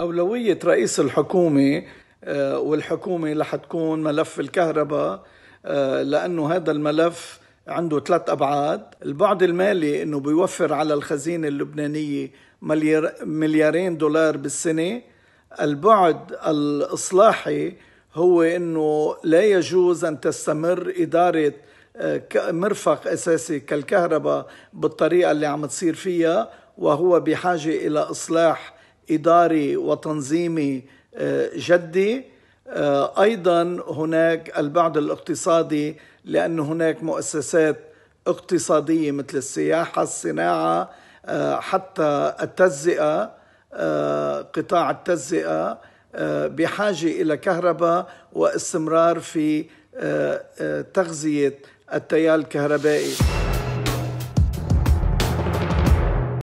أولوية رئيس الحكومة آه، والحكومة رح تكون ملف الكهرباء آه، لأنه هذا الملف عنده ثلاث أبعاد البعد المالي أنه بيوفر على الخزينة اللبنانية مليارين دولار بالسنة البعد الإصلاحي هو أنه لا يجوز أن تستمر إدارة آه، مرفق أساسي كالكهرباء بالطريقة اللي عم تصير فيها وهو بحاجة إلى إصلاح إداري وتنظيمي آه، جدي آه، أيضا هناك البعد الاقتصادي لأن هناك مؤسسات اقتصادية مثل السياحة الصناعة آه، حتى التجزئة قطاع التجزئة بحاجة إلى كهرباء واستمرار في تغذية التيار الكهربائي